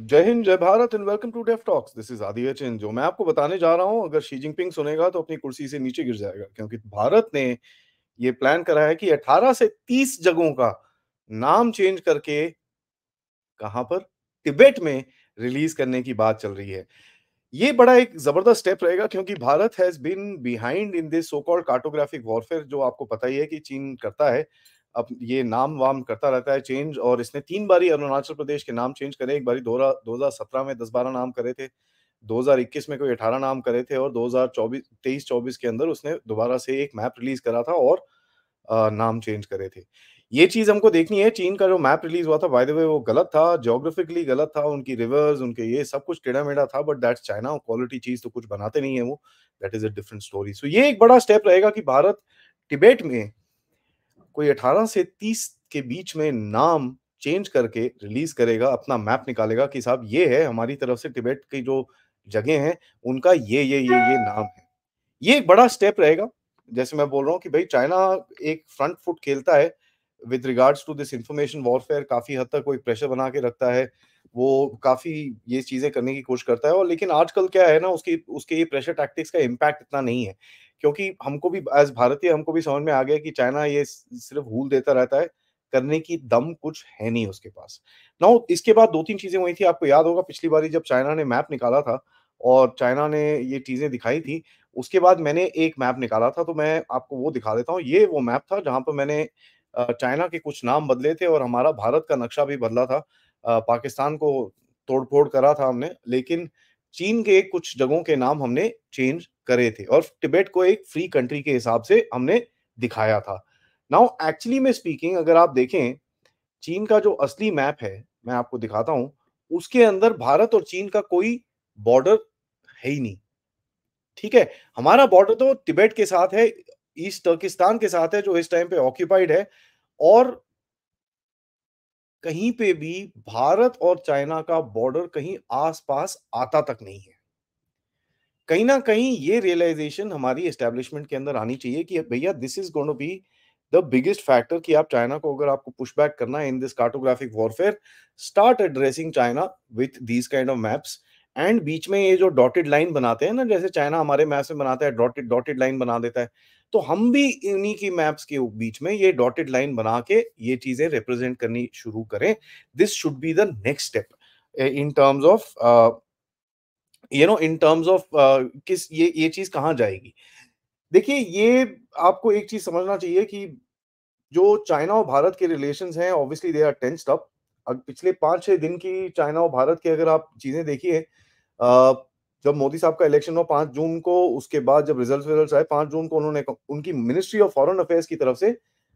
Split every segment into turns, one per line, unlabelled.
जय हिंद जय Bharat and welcome to deaf talks this is Adi चिन्ह जो मैं आपको बताने जा रहा हूं अगर शी जिनपिंग सुनेगा तो अपनी कुर्सी से नीचे गिर जाएगा क्योंकि भारत ने ये प्लान करा है कि 18 से 30 जगहों का नाम चेंज करके कहां पर तिब्बत में रिलीज करने की बात चल रही है ये बड़ा एक जबरदस्त स्टेप रहेगा क्योंकि Bharat has been behind in this so called cartographic warfare जो आपको पता ही है कि चीन करता है अब ये नाम वाम करता रहता है चेंज और इसने तीन बारी अरुणाचल प्रदेश के नाम चेंज करे एक बारी दो हजार सत्रह में दस बारह नाम करे थे 2021 में कोई 18 नाम करे थे और 2024 तेईस चौबीस के अंदर उसने दोबारा से एक मैप रिलीज करा था और आ, नाम चेंज करे थे ये चीज हमको देखनी है चीन का जो मैप रिलीज हुआ था बाय द वे वो गलत था जोग्राफिकली गलत था उनकी रिवर्स उनके ये सब कुछ टेढ़ा मेढ़ा था बट दैट्स चाइना क्वालिटी चीज तो कुछ बनाते नहीं है वो that is a different story so ये एक बड़ा स्टेप रहेगा कि भारत टिबेट में कोई 18 से 30 के बीच में नाम चेंज करके रिलीज करेगा अपना मैप निकालेगा कि साहब ये है हमारी तरफ से टिबेट की जो जगह है उनका ये ये ये ये नाम है ये एक बड़ा स्टेप रहेगा जैसे मैं बोल रहा हूँ कि भाई चाइना एक फ्रंट फुट खेलता है with regards to this information warfare काफी हद तक कोई प्रेशर बना के रखता है वो काफी ये चीजें करने की कोशिश करता है और लेकिन आजकल क्या है ना उसकी उसके ये प्रेशर टैक्टिक्स का इम्पैक्ट इतना नहीं है क्योंकि हमको भी एज भारतीय हमको भी समझ में आ गया कि चाइना ये सिर्फ हूल देता रहता है करने की दम कुछ है नहीं उसके पास नाउ इसके बाद दो तीन चीजें हुई थी आपको याद होगा पिछली बार जब चाइना ने मैप निकाला था और चाइना ने ये चीजें दिखाई थी उसके बाद मैंने एक मैप निकाला था तो मैं आपको वो दिखा देता हूँ ये वो मैप था जहां पर मैंने चाइना के कुछ नाम बदले थे और हमारा भारत का नक्शा भी बदला था पाकिस्तान को तोड़फोड़ करा था हमने लेकिन चीन के कुछ जगहों के नाम हमने चेंज करे थे और टिबेट को एक फ्री कंट्री के हिसाब से हमने दिखाया था नाउ एक्चुअली में स्पीकिंग अगर आप देखें चीन का जो असली मैप है मैं आपको दिखाता हूं उसके अंदर भारत और चीन का कोई बॉर्डर है ही नहीं ठीक है हमारा बॉर्डर तो तिबेट के साथ है ईस्ट तुर्किस्तान के साथ है जो इस टाइम पे ऑक्यूपाइड है और कहीं पे भी भारत और चाइना का बॉर्डर कहीं आसपास आता तक नहीं है कहीं ना कहीं ये रियलाइजेशन हमारी एस्टेब्लिशमेंट के अंदर आनी चाहिए कि भैया this is gonna be the biggest factor कि आप चाइना को अगर आपको पुशबैक करना है in this cartographic warfare start addressing China with these kind of maps and बीच में ये जो डॉटेड लाइन बनाते हैं ना जैसे चाइना हमारे मैप्स में बनाता है डॉटेड डॉटेड लाइन बना देता है तो हम भी इन्हीं की मैप्स के बीच में ये डॉटेड लाइन बना के ये चीजें रिप्रेजेंट करनी शुरू करें this should be the next step in terms of you know in terms of किस ये ये चीज कहाँ जाएगी देखिए ये आपको एक चीज समझना चाहिए कि जो चाइना और भारत के रिलेशन हैं obviously they are tensed up पिछले पांच छह दिन की चाइना और भारत की अगर आप चीज़ें देखिए uh, जब मोदी साहब का इलेक्शन हुआ पांच जून को उसके बाद जब रिजल्ट रिजल्ट आए पांच जून को उन्होंने उनकी मिनिस्ट्री ऑफ फॉरेन अफेयर्स की तरफ से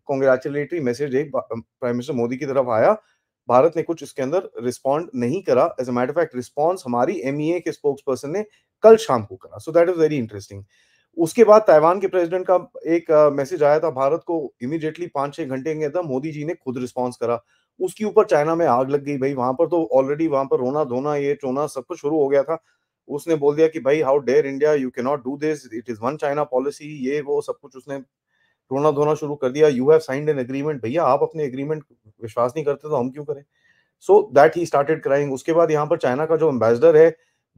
कॉन्ग्रेचुलेटरी मैसेज एक प्राइम मिनिस्टर मोदी की तरफ आया भारत ने कुछ इसके अंदर रिस्पॉन्ड नहीं करा as a matter fact response हमारी एम e के स्पोक्स पर्सन ने कल शाम को करा so that is very interesting उसके बाद ताइवान के प्रेसिडेंट का एक मैसेज आया था भारत को इमीडिएटली पांच छह घंटे के अंदर मोदी जी ने खुद रिस्पॉन्स करा उसके ऊपर चाइना में आग लग गई भाई वहां पर तो ऑलरेडी वहां पर रोना धोना ये चोना सब कुछ शुरू हो गया था उसने बोल दिया कि भाई how dare India U K not do this it is one China policy ये वो सब कुछ उसने टोना धोना शुरू कर दिया you have signed an agreement भैया आप अपने एग्रीमेंट विश्वास नहीं करते तो हम क्यों करें so that he started crying उसके बाद यहाँ पर चाइना का जो एम्बेसडर है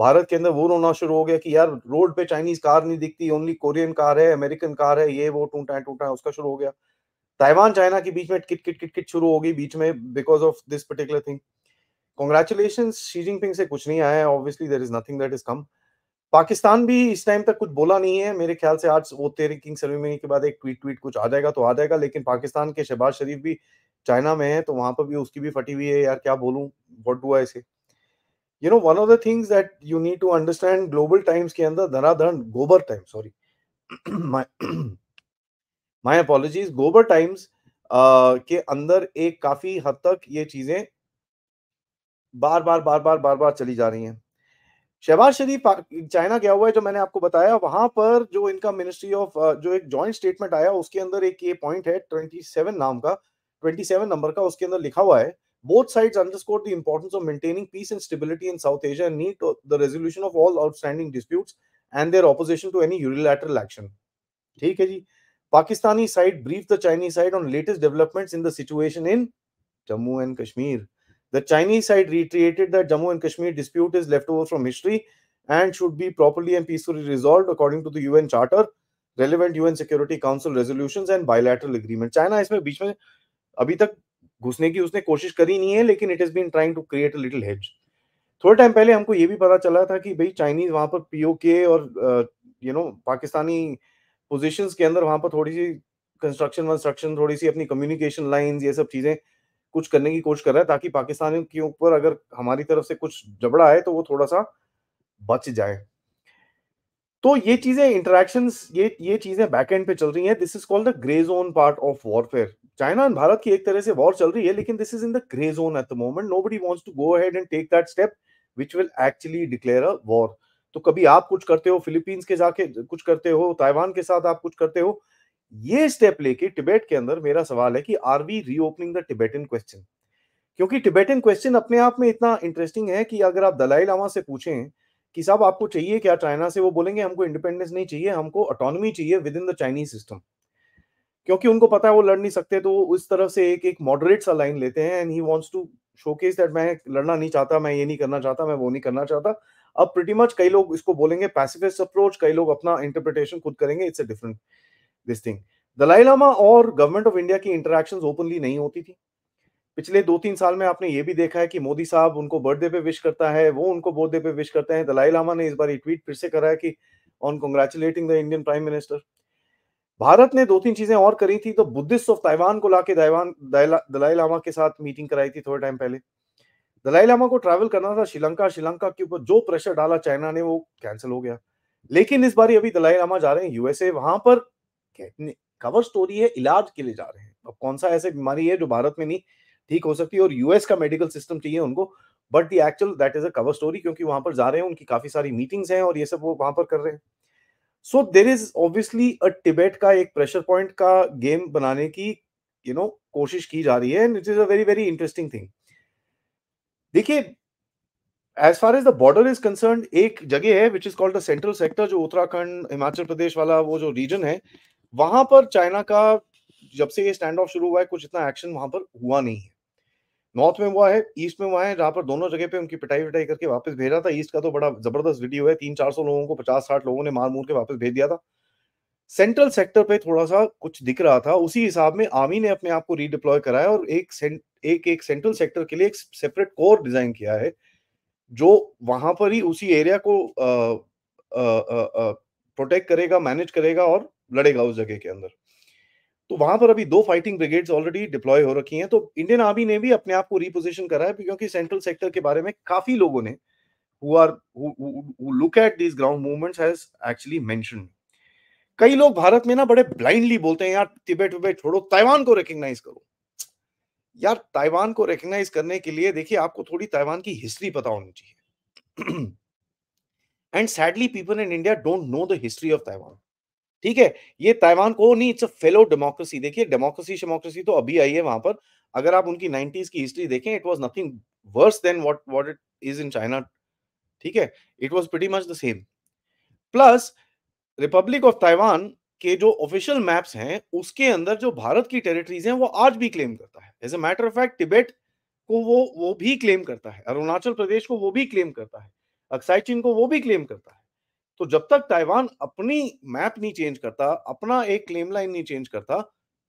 भारत के अंदर वो रोना शुरू हो गया कि यार रोड पे चाइनीज कार नहीं दिखती ओनली कोरियन कार है अमेरिकन कार है ये वो टूटा है टूटा है उसका शुरू हो गया ताइवान चाइना के बीच में किट किट किट किट शुरू होगी बीच में because of this particular thing congratulation Xi Jinping से कुछ नहीं आया obviously there is nothing that is come Pakistan भी इस टाइम तक कुछ बोला नहीं है मेरे ख्याल से आज वो तेरे किंग सेरेमनी के बाद एक ट्वीट ट्वीट कुछ आ जाएगा तो आ जाएगा लेकिन पाकिस्तान के शहबाज शरीफ भी चाइना में है तो वहां पर भी उसकी भी फटी हुई है यार क्या बोलूं what do I say you know one of the things that you need to understand global times के अंदर धराधन गोबर टाइम सॉरी माई अपोलॉजीज गोबर टाइम्स के अंदर एक काफी हद तक ये चीजें बार बार बार बार बार बार चली जा रही है शहबाज शरीफ चाइना गया हुआ है जो मैंने आपको बताया वहां पर जो इनका मिनिस्ट्री ऑफ जो एक जॉइंट स्टेटमेंट आया उसके अंदर एक ये पॉइंट है ट्वेंटी सेवन नाम का ट्वेंटी सेवन नंबर का उसके अंदर लिखा हुआ है both side underscore the importance of maintaining peace and stability in South Asia need the resolution of all outstanding dispute and their opposition to any unilateral action ठीक है जी Pakistani side brief the Chinese side on latest developments in the situation in Jammu and Kashmir The Chinese side reiterated that Jammu and Kashmir dispute is left over from history and should be properly and peacefully resolved according to the UN Charter, relevant UN Security Council resolutions and bilateral agreement. China इसमें बीच में अभी तक घुसने की उसने कोशिश करी नहीं है लेकिन it has been trying to create a little hedge थोड़े टाइम पहले हमको ये भी पता चला था कि भाई चाइनीज वहां पर पीओके और यू नो पाकिस्तानी पोजीशंस के अंदर वहां पर थोड़ी सी कंस्ट्रक्शन वंस्ट्रक्शन थोड़ी सी अपनी कम्युनिकेशन लाइंस ये सब चीजें कुछ करने की कोशिश कर रहा है ताकि पाकिस्तानियों के ऊपर अगर हमारी तरफ से कुछ जबड़ा आए तो वो थोड़ा सा बच जाए तो ये चीजें इंटरेक्शन ये ये चीजें बैक एंड पे चल रही हैं this is called the grey zone part of warfare China and Bharat की एक तरह से वॉर चल रही है लेकिन this is in the grey zone at the moment nobody wants to go ahead and take that step which will actually declare a war तो कभी आप कुछ करते हो फिलीपींस के जाके कुछ करते हो ताइवान के साथ आप कुछ करते हो ये स्टेप लेके टिबेट के अंदर मेरा सवाल है कि are we reopening the Tibetan question क्योंकि टिबेटन क्वेश्चन अपने आप में इतना इंटरेस्टिंग है कि अगर आप दलाई लामा से पूछें कि साहब आपको चाहिए क्या चाइना से वो बोलेंगे हमको इंडिपेंडेंस नहीं चाहिए हमको ऑटोनॉमी चाहिए within the Chinese system क्योंकि उनको पता है वो लड़ नहीं सकते तो उस तरफ से एक एक मॉडरेट सा लाइन लेते हैं and he wants to showcase that मैं लड़ना नहीं चाहता मैं ये नहीं करना चाहता मैं वो नहीं करना चाहता अब प्रिटी मच कई लोग इसको बोलेंगे पैसिफिस्ट अप्रोच कई लोग अपना इंटरप्रिटेशन खुद करेंगे it's a different this thing Dalai Lama और गवर्नमेंट ऑफ इंडिया की इंटरेक्शन ओपनली नहीं होती थी पिछले दो तीन साल में आपने ये भी देखा है कि मोदी साहब उनको बर्थडे पे विश करता है वो उनको बर्थडे पे विश करते हैं दलाई लामा ने इस बार ट्वीट फिर से करा है कि on congratulating the Indian prime minister Bharat ने दो तीन चीजें और करी थी तो बुद्धिस्ट ऑफ ताइवान को लाके दाइवान दलाई लामा के साथ मीटिंग कराई थी थोड़े टाइम पहले दलाई लामा को ट्रैवल करना था श्रीलंका श्रीलंका के ऊपर जो प्रेशर डाला चाइना ने वो कैंसिल हो गया लेकिन इस बार अभी दलाई लामा जा रहे हैं यूएसए वहां पर है कवर स्टोरी है इलाज के लिए जा रहे हैं अब कौन सा ऐसे बीमारी है जो भारत में नहीं ठीक हो सकती और यूएस का मेडिकल सिस्टम चाहिए उनको but the actual that is a cover story क्योंकि वहां पर जा रहे हैं उनकी काफी सारी मीटिंग्स हैं और ये सब वो वहां पर कर रहे हैं so there is obviously a Tibet का एक प्रेशर पॉइंट का गेम बनाने की यू you नो know, कोशिश की जा रही है and it is a very very interesting thing देखिए as far as the border is concern एक जगह है which is called the central sector जो उत्तराखंड हिमाचल प्रदेश वाला वो जो रीजन है वहां पर चाइना का जब से ये स्टैंड ऑफ शुरू हुआ है कुछ इतना एक्शन वहां पर हुआ नहीं है नॉर्थ में हुआ है ईस्ट में हुआ है जहां पर दोनों जगह पे उनकी पिटाई विटाई करके वापस भेजा था ईस्ट का तो बड़ा जबरदस्त वीडियो है तीन चार सौ लोगों को पचास साठ लोगों ने मार मूर के वापस भेज दिया था सेंट्रल सेक्टर पे थोड़ा सा कुछ दिख रहा था उसी हिसाब में आर्मी ने अपने आप को रीडिप्लॉय कराया और एक एक एक सेंट्रल सेक्टर के लिए एक सेपरेट कोर डिजाइन किया है जो वहां पर ही उसी एरिया को प्रोटेक्ट करेगा मैनेज करेगा और लड़ेगा उस जगह के अंदर तो वहां पर अभी दो फाइटिंग ब्रिगेड्स ऑलरेडी डिप्लॉय हो रखी हैं तो इंडियन आर्मी ने भी अपने आप को रिपोजिशन करा है क्योंकि सेंट्रल सेक्टर के बारे में काफी लोगों ने who are look at this ground movements has actually mention कई लोग भारत में ना बड़े ब्लाइंडली बोलते हैं यार तिबेट विबेट छोड़ो ताइवान को रिकग्नाइज करो यार ताइवान को रिकग्नाइज करने के लिए देखिए आपको थोड़ी ताइवान की हिस्ट्री पता होनी चाहिए and sadly people in India don't know the history of Taiwan ठीक है ये ताइवान को नहीं इट्स अ फेलो डेमोक्रेसी देखिए डेमोक्रेसी डेमोक्रेसी तो अभी आई है वहां पर अगर आप उनकी नाइनटीज की हिस्ट्री देखें it was nothing worse than what what it is in China ठीक है it was pretty much the same plus republic of Taiwan के जो ऑफिशियल मैप्स हैं उसके अंदर जो भारत की टेरिटरीज हैं वो आज भी क्लेम करता है as a matter of fact Tibet को वो वो भी क्लेम करता है अरुणाचल प्रदेश को वो भी क्लेम करता है अक्साई चीन को वो भी क्लेम करता है तो जब तक ताइवान अपनी मैप नहीं चेंज करता अपना एक क्लेम लाइन नहीं चेंज करता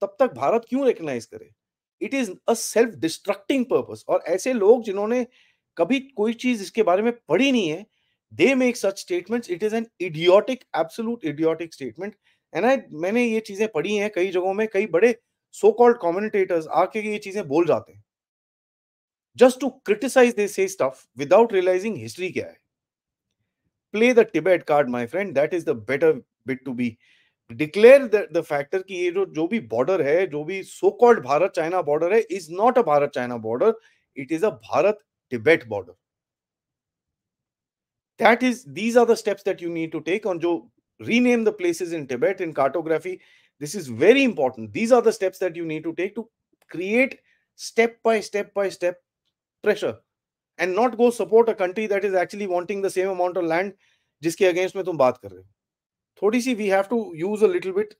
तब तक भारत क्यों रिकनाइज करे it is a self destructing purpose और ऐसे लोग जिन्होंने कभी कोई चीज इसके बारे में पढ़ी नहीं है they make such statement it is an idiotic absolute idiotic statement and I मैंने ये चीजें पढ़ी हैं कई जगहों में कई बड़े सो कॉल्ड कॉम्युनिटेटर्स आके ये चीजें बोल जाते हैं just to criticise this stuff without realising history क्या है play the Tibet card, my friend. That is the better bit to be. Declare the, the factor That the जो जो border है so called Bharat china border है is not a Bharat border. It is a Bharat Tibet border. That is these are the steps that you need to take on जो rename the places in Tibet in cartography. This is very important. These are the steps that you need to take to create step by step by step pressure and not go support a country that is actually wanting the same amount of land जिसके against में तुम बात कर रहे हो थोड़ी सी we have to use a little bit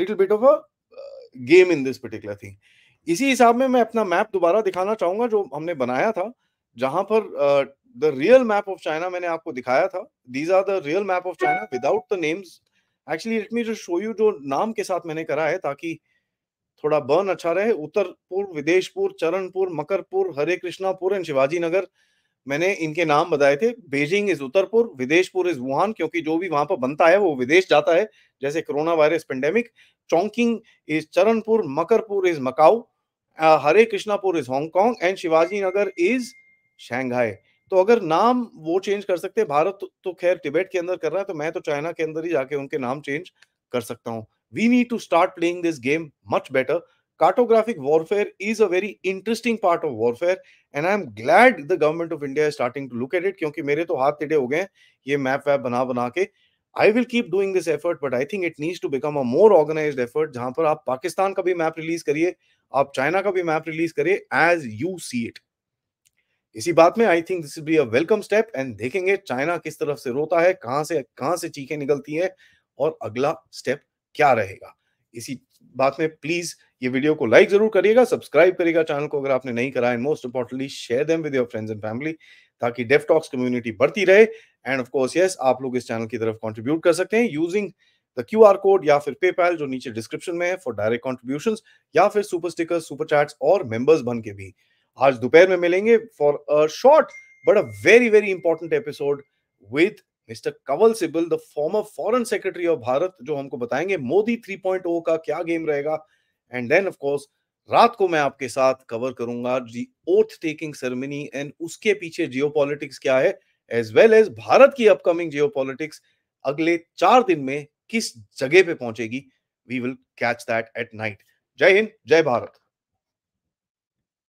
little bit of a game in this particular thing इसी हिसाब में मैं अपना मैप दोबारा दिखाना चाहूंगा जो हमने बनाया था जहां पर the real map of China मैंने आपको दिखाया था these are the real map of China without the names actually let me just show you जो नाम के साथ मैंने करा है ताकि थोड़ा बर्न अच्छा रहे उत्तरपुर विदेशपुर चरणपुर मकरपुर हरे कृष्णापुर एंड शिवाजी नगर मैंने इनके नाम बताए थे Beijing is Uttarpur Videshpur is Wuhan क्योंकि जो भी वहां पर बनता है वो विदेश जाता है जैसे corona virus pandemic Chongqing is Charanpur Makarpur is Macau Hare Krishnapur is Hong Kong and Shivaji Nagar is Shanghai तो अगर नाम वो चेंज कर सकते भारत तो खैर टिबेट के अंदर कर रहा है तो मैं तो चाइना के अंदर ही जाके उनके नाम चेंज कर सकता हूँ we need to start playing this game much better. Cartographic warfare is a very interesting part of warfare, and I'm glad the government of India is starting to look at it. क्योंकि मेरे तो हाथ टेढ़े हो गए हैं ये map वैप बना बना के I will keep doing this effort but I think it needs to become a more organised effort जहां पर आप पाकिस्तान का भी मैप रिलीज करिए आप चाइना का भी मैप रिलीज करिए एज यू सी इट इसी बात में I think this be a welcome step and देखेंगे चाइना किस तरफ से रोता है कहां से कहां से चीखें निकलती है और अगला स्टेप क्या रहेगा इसी बात में प्लीज ये वीडियो को लाइक जरूर करिएगा सब्सक्राइब करिएगा चैनल को अगर आपने नहीं करा and most importantly share them with your friends and family ताकि डेफ टॉक्स कम्युनिटी बढ़ती रहे एंड ऑफ कोर्स यस आप लोग इस चैनल की तरफ कंट्रीब्यूट कर सकते हैं using the Q R code या फिर पेपैल जो नीचे डिस्क्रिप्शन में है फॉर डायरेक्ट कॉन्ट्रीब्यूशन या फिर सुपर स्टिकर सुपर चैट्स और मेंबर्स बन के भी आज दोपहर में मिलेंगे for a short but a very very important episode with mister Kanwal Sibal the former foreign secretary of Bharat जो हमको बताएंगे मोदी थ्री पॉइंट ओ का क्या गेम रहेगा एंड देन ऑफकोर्स रात को मैं आपके साथ कवर करूंगा जी ओथ टेकिंग सेरेमनी एंड उसके पीछे जियो क्या है एज वेल एज भारत की अपकमिंग जियो अगले चार दिन में किस जगह पे पहुंचेगी we will catch that at night जय हिंद जय भारत